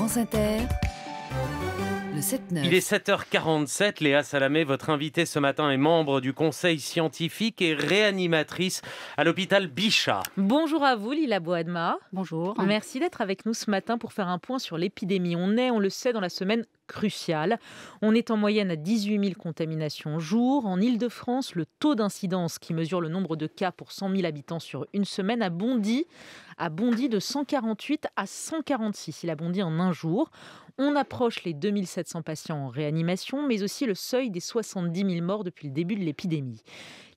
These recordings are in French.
France Inter. Le 7 Il est 7h47. Léa Salamé, votre invitée ce matin, est membre du conseil scientifique et réanimatrice à l'hôpital Bichat. Bonjour à vous, Lila Boadma. Bonjour. Merci d'être avec nous ce matin pour faire un point sur l'épidémie. On est, on le sait, dans la semaine crucial. On est en moyenne à 18 000 contaminations jour. En Ile-de-France, le taux d'incidence, qui mesure le nombre de cas pour 100 000 habitants sur une semaine, a bondi, a bondi de 148 à 146. Il a bondi en un jour. On approche les 2700 patients en réanimation, mais aussi le seuil des 70 000 morts depuis le début de l'épidémie.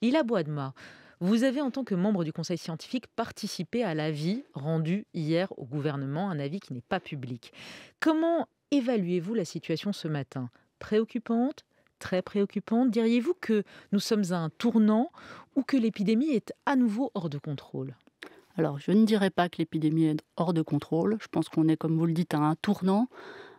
Lila Boadma, vous avez, en tant que membre du Conseil scientifique, participé à l'avis rendu hier au gouvernement, un avis qui n'est pas public. Comment évaluez-vous la situation ce matin Préoccupante Très préoccupante Diriez-vous que nous sommes à un tournant ou que l'épidémie est à nouveau hors de contrôle alors, je ne dirais pas que l'épidémie est hors de contrôle. Je pense qu'on est, comme vous le dites, à un tournant.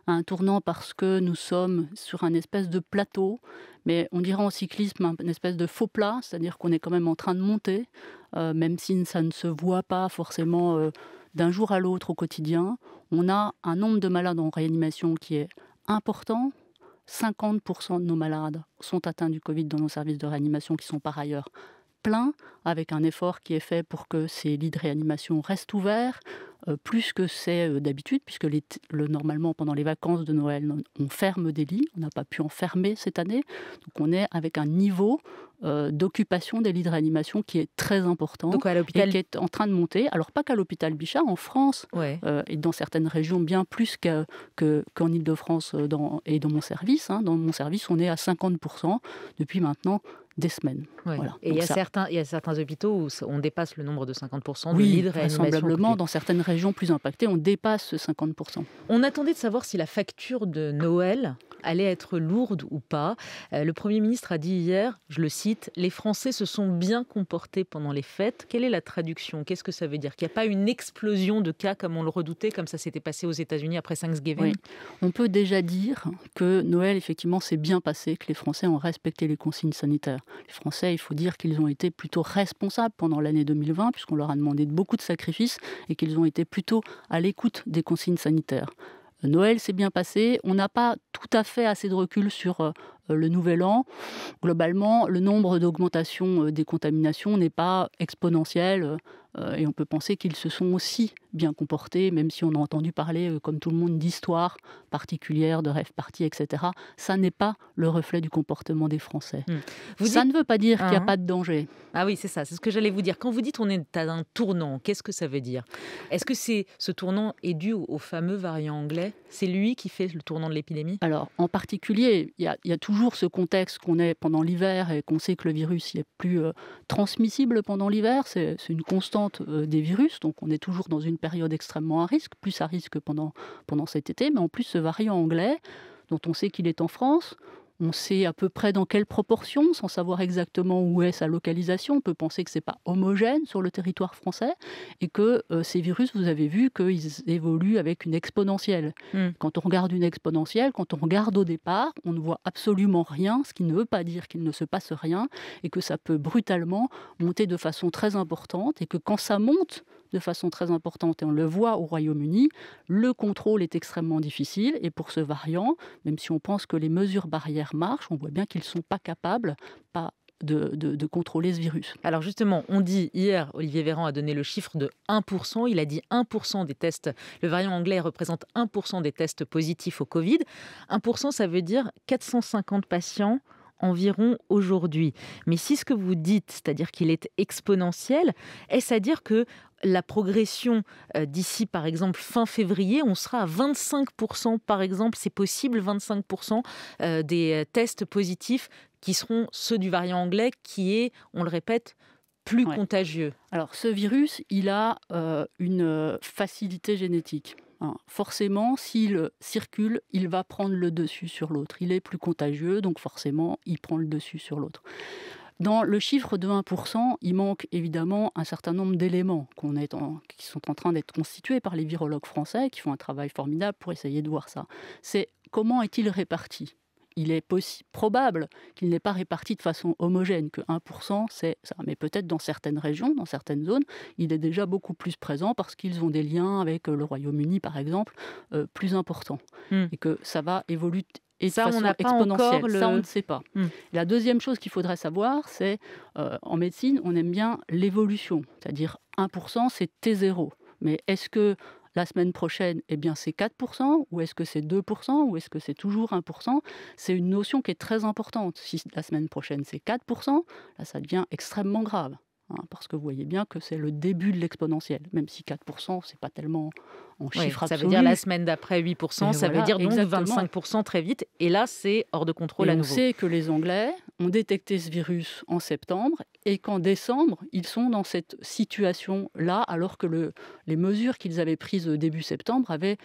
un tournant parce que nous sommes sur un espèce de plateau, mais on dirait en cyclisme une espèce de faux plat, c'est-à-dire qu'on est quand même en train de monter, euh, même si ça ne se voit pas forcément. Euh, d'un jour à l'autre au quotidien. On a un nombre de malades en réanimation qui est important. 50% de nos malades sont atteints du Covid dans nos services de réanimation qui sont par ailleurs pleins, avec un effort qui est fait pour que ces lits de réanimation restent ouverts, euh, plus que c'est euh, d'habitude, puisque normalement, pendant les vacances de Noël, on, ferme des lits. On n'a pas pu en fermer cette année. Donc on est avec un niveau euh, d'occupation des lits de réanimation qui est très important Donc, à et qui est en train de monter. Alors pas qu'à l'hôpital Bichat, en France, et dans certaines régions bien plus qu'en Ile-de-France et dans mon service. Hein. Dans mon service, on est à 50% depuis maintenant des semaines. Et il y, a certains, il a certains hôpitaux où on dépasse le nombre de 50% de lits dans certaines régions plus impactées, on dépasse ce 50%. On attendait de savoir si la facture de Noël allait être lourde ou pas. Euh, le Premier ministre a dit hier, je le cite, Les Français se sont bien comportés pendant les fêtes. Quelle est la traduction Qu'est-ce que ça veut dire Qu'il n'y a pas une explosion de cas comme on le redoutait, comme ça s'était passé aux États-Unis après Thanksgiving On peut déjà dire que Noël, effectivement, s'est bien passé, que les Français ont respecté les consignes sanitaires. Les Français, il faut dire qu'ils ont été plutôt responsables pendant l'année 2020, puisqu'on leur a demandé beaucoup de sacrifices et qu'ils ont été plutôt à l'écoute des consignes sanitaires. Euh, Noël s'est bien passé. On n'a pas tout à fait assez de recul sur euh, euh, le nouvel an. Globalement, le nombre d'augmentations des contaminations n'est pas exponentiel. Euh, et on peut penser qu'ils se sont aussi bien comportés, même si on a entendu parler, euh, comme tout le monde, d'histoires particulières, de rêves partis, etc. Ça n'est pas le reflet du comportement des Français. Hmm. ça ne veut pas dire qu'il n'y a hein. pas de danger. Ah oui, c'est ça, c'est ce que j'allais vous dire. Quand vous dites qu'on est à un tournant, qu'est-ce que ça veut dire Est-ce que ce tournant est dû au fameux variant anglais c'est lui qui fait le tournant de l'épidémie Alors, en particulier, il y a, toujours ce contexte qu'on est pendant l'hiver et qu'on sait que le virus il est plus euh, transmissible pendant l'hiver. C'est une constante euh, des virus, donc on est toujours dans une période extrêmement à risque, plus à risque pendant, pendant cet été. Mais en plus, ce variant anglais, dont on sait qu'il est en France, on sait à peu près dans quelle proportion, sans savoir exactement où est sa localisation. On peut penser que ce n'est pas homogène sur le territoire français et que euh, ces virus, vous avez vu qu'ils évoluent avec une exponentielle. Hmm. Quand on regarde une exponentielle, quand on regarde au départ, on ne voit absolument rien, ce qui ne veut pas dire qu'il ne se passe rien et que ça peut brutalement monter de façon très importante et que quand ça monte, de façon très importante, et on le voit au Royaume-Uni, le contrôle est extrêmement difficile. Et pour ce variant, même si on pense que les mesures barrières marchent, on voit bien qu'ils ne sont pas capables, pas de, de, de, contrôler ce virus. Alors justement, on dit hier, Olivier Véran a donné le chiffre de 1%, il a dit 1% des tests, le variant anglais représente 1% des tests positifs au Covid. 1%, ça veut dire 450 patients environ aujourd'hui. Mais si ce que vous dites, c'est-à-dire qu'il est exponentiel, est-ce à dire que la progression euh, d'ici, par exemple, fin février, on sera à 25%, par exemple, c'est possible, 25% euh, des euh, tests positifs qui seront ceux du variant anglais, qui est, on le répète, plus contagieux. Alors, ce virus, il a une facilité génétique. Hein. Forcément, s'il circule, il va prendre le dessus sur l'autre. Il est plus contagieux, donc forcément, il prend le dessus sur l'autre. Dans le chiffre de 1%, il manque évidemment un certain nombre d'éléments qui sont en train d'être constitués par les virologues français qui font un travail formidable pour essayer de voir ça. C'est comment est-il réparti il est probable qu'il n'est pas réparti de façon homogène, que 1% c'est ça. Mais peut-être dans certaines régions, dans certaines zones, il est déjà beaucoup plus présent parce qu'ils ont des liens avec le Royaume-Uni, par exemple, euh, plus importants. Hmm. Et que ça va évoluer, et ça, on n'a pas encore Ça, on ne sait pas. Mmh. La deuxième chose qu'il faudrait savoir, c'est euh, en médecine, on aime bien l'évolution, c'est-à-dire 1%, c'est T0. Mais est-ce que la semaine prochaine, eh bien, c'est 4%, ou est-ce que c'est 2%, ou est-ce que c'est toujours 1% C'est une notion qui est très importante. Si la semaine prochaine, c'est 4%, là, ça devient extrêmement grave. Hein, parce que vous voyez bien que c'est le début de l'exponentielle, même si 4%, c'est pas tellement en chiffres Ça veut dire la semaine d'après 8%, ça veut dire donc 25% très vite, et là c'est hors de contrôle à nouveau. On sait que les Anglais ont détecté ce virus en septembre, et qu'en décembre, ils sont dans cette situation-là, alors que les mesures qu'ils avaient prises début septembre avaient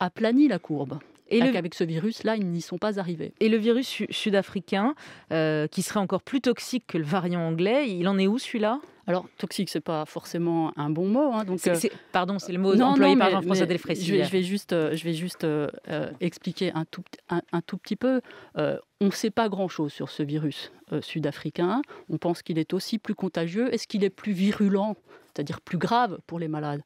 aplani la courbe. Et qu'avec ce virus-là, ils n'y sont pas arrivés. Et le virus sud-africain, euh, qui serait encore plus toxique que le variant anglais, il en est où celui-là alors, toxique, c'est pas forcément un bon mot. Hein, donc, euh, pardon, c'est le mot employé par Jean-François Delfrécy. Euh. Je, vais juste, je vais juste expliquer un tout, un, tout, petit peu. on ne sait pas grand-chose sur ce virus sud-africain. On pense qu'il est aussi plus contagieux. Est-ce qu'il est plus virulent, c'est-à-dire plus grave pour les malades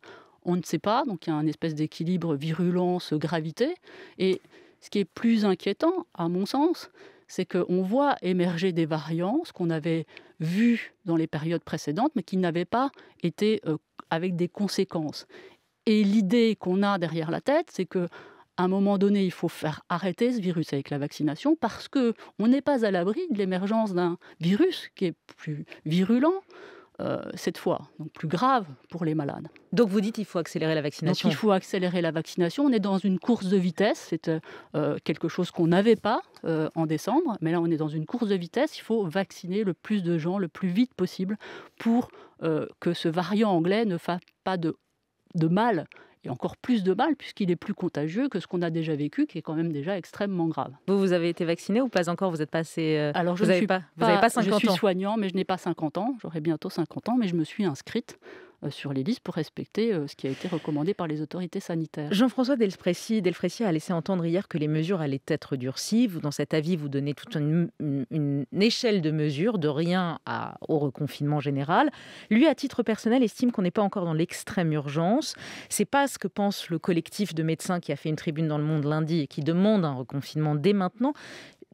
on ne sait pas. Donc il y a un espèce d'équilibre virulence-gravité. Et ce qui est plus inquiétant, à mon sens, c'est qu'on voit émerger des variances qu'on avait vues dans les périodes précédentes, mais qui n'avaient pas été euh, avec des conséquences. Et l'idée qu'on a derrière la tête, c'est que à un moment donné, il faut faire arrêter ce virus avec la vaccination parce que on n'est pas à l'abri de l'émergence d'un virus qui est plus virulent, euh, cette fois, donc plus grave pour les malades. Donc vous dites qu'il faut accélérer la vaccination. il faut accélérer la vaccination. On est dans une course de vitesse. C'est euh, euh, quelque chose qu'on n'avait pas en décembre, mais là on est dans une course de vitesse. Il faut vacciner le plus de gens le plus vite possible pour que ce variant anglais ne fasse pas de mal encore plus de mal puisqu'il est plus contagieux que ce qu'on a déjà vécu, qui est quand même déjà extrêmement grave. Vous, vous avez été vacciné ou pas encore Vous êtes passé euh, Alors je vous suis pas, vous n'avez pas 50 ans. Je suis soignant, mais je n'ai pas 50 ans. J'aurai bientôt 50 ans, mais je me suis inscrite euh, sur les listes pour respecter euh, ce qui a été recommandé par les autorités sanitaires. Jean-François Delfrécy, a laissé entendre hier que les mesures allaient être durcies. Vous, dans cet avis, vous donnez toute une, échelle de mesures, de rien au reconfinement général. Lui, à titre personnel, estime qu'on n'est pas encore dans l'extrême urgence. C'est pas ce que pense le collectif de médecins qui a fait une tribune dans Le Monde lundi et qui demande un reconfinement dès maintenant.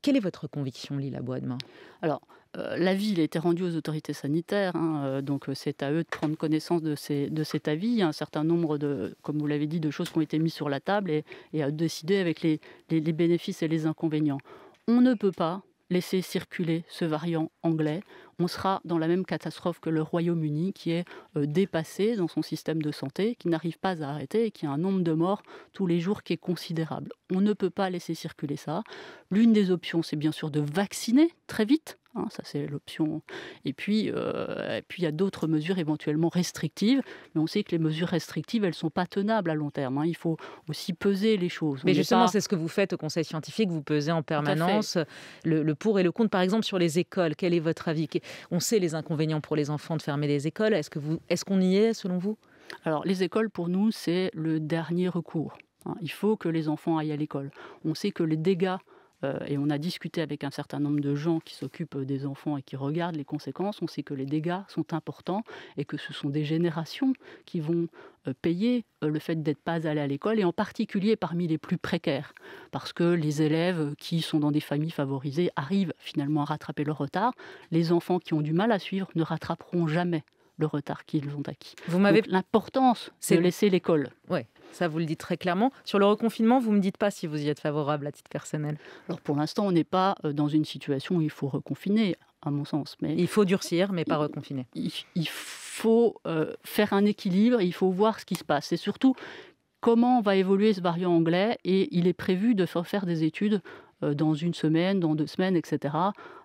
Quelle est votre conviction, Lila Boisdemain Alors, euh, l'avis, a été rendu aux autorités sanitaires, hein, euh, donc euh, c'est à eux de prendre connaissance de, cet avis. Il y a un certain nombre de, comme vous l'avez dit, de choses qui ont été mises sur la table et, à décider avec les bénéfices et les inconvénients. On ne peut pas laisser circuler ce variant anglais on sera dans la même catastrophe que le Royaume-Uni, qui est dépassé dans son système de santé, qui n'arrive pas à arrêter et qui a un nombre de morts tous les jours qui est considérable. On ne peut pas laisser circuler ça. L'une des options, c'est bien sûr de vacciner très vite Hein, ça, c'est l'option. Et puis, euh, puis, il y a d'autres mesures éventuellement restrictives. Mais on sait que les mesures restrictives, elles ne sont pas tenables à long terme. Hein. Il faut aussi peser les choses. Mais justement, c'est ce que vous faites au Conseil scientifique. Vous pesez en permanence euh, le, pour et le contre. Par exemple, sur les écoles, quel est votre avis On sait les inconvénients pour les enfants de fermer les écoles. Est-ce qu'on y est, selon vous Alors, les écoles, pour nous, c'est le dernier recours. Hein. Il faut que les enfants aillent à l'école. On sait que les dégâts euh, et on a discuté avec un certain nombre de gens qui s'occupent euh, des enfants et qui regardent les conséquences. On sait que les dégâts sont importants et que ce sont des générations qui vont euh, payer le fait d'être pas allé à l'école et en particulier parmi les plus précaires parce que les élèves qui sont dans des familles favorisées arrivent finalement à rattraper le retard les enfants qui ont du mal à suivre ne rattraperont jamais le retard qu'ils ont acquis. Vous m'avez l'importance de laisser l'école. Ouais. Ça, vous le dites très clairement. Sur le reconfinement, vous ne me dites pas si vous y êtes favorable à titre personnel. Alors pour l'instant, on n'est pas euh, dans une situation où il faut reconfiner, à mon sens. Mais il faut durcir, mais pas reconfiner. Il, faut euh, faire un équilibre, il faut voir ce qui se passe. Et surtout, comment va évoluer ce variant anglais. Et il est prévu de faire des études euh, dans une semaine, dans deux semaines, etc.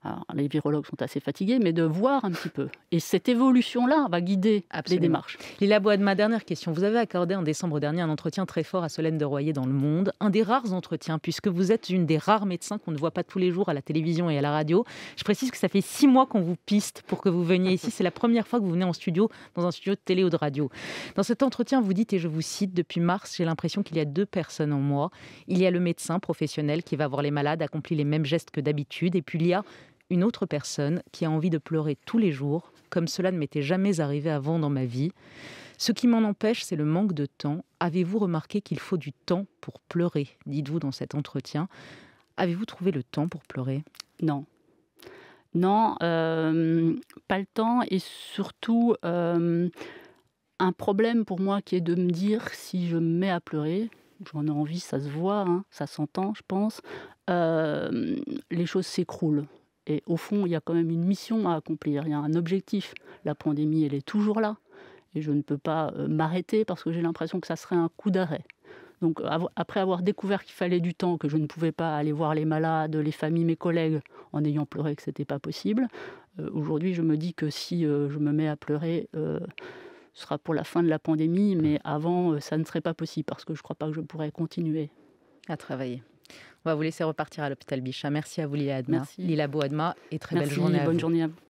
Alors, les virologues sont assez fatigués, mais de voir un petit peu. Et cette évolution-là va guider Absolument. les démarches. Lila de ma dernière question. Vous avez accordé en décembre dernier un entretien très fort à Solène de Royer dans Le Monde, un des rares entretiens, puisque vous êtes une des rares médecins qu'on ne voit pas tous les jours à la télévision et à la radio. Je précise que ça fait six mois qu'on vous piste pour que vous veniez ici. C'est la première fois que vous venez en studio, dans un studio de télé ou de radio. Dans cet entretien, vous dites, et je vous cite, depuis mars, j'ai l'impression qu'il y a deux personnes en moi. Il y a le médecin professionnel qui va voir les malades d'accomplir les mêmes gestes que d'habitude, et puis il y a une autre personne qui a envie de pleurer tous les jours, comme cela ne m'était jamais arrivé avant dans ma vie. Ce qui m'en empêche, c'est le manque de temps. Avez-vous remarqué qu'il faut du temps pour pleurer Dites-vous dans cet entretien. Avez-vous trouvé le temps pour pleurer Non. Non, euh, pas le temps et surtout euh, un problème pour moi qui est de me dire si je me mets à pleurer, j'en ai envie, ça se voit, hein, ça s'entend, je pense. Euh, les choses s'écroulent. Et au fond, il y a quand même une mission à accomplir, il y a un objectif. La pandémie, elle est toujours là. Et je ne peux pas euh, m'arrêter parce que j'ai l'impression que ça serait un coup d'arrêt. Donc après avoir découvert qu'il fallait du temps, que je ne pouvais pas aller voir les malades, les familles, mes collègues, en ayant pleuré que ce n'était pas possible, euh, aujourd'hui je me dis que si je me mets à pleurer, ce sera pour la fin de la pandémie, mais avant ça ne serait pas possible parce que je ne crois pas que je pourrais continuer à travailler. On va vous laisser repartir à l'hôpital Bichat. Merci à vous, Lila Adma. Lila Boadma et très belle journée. bonne journée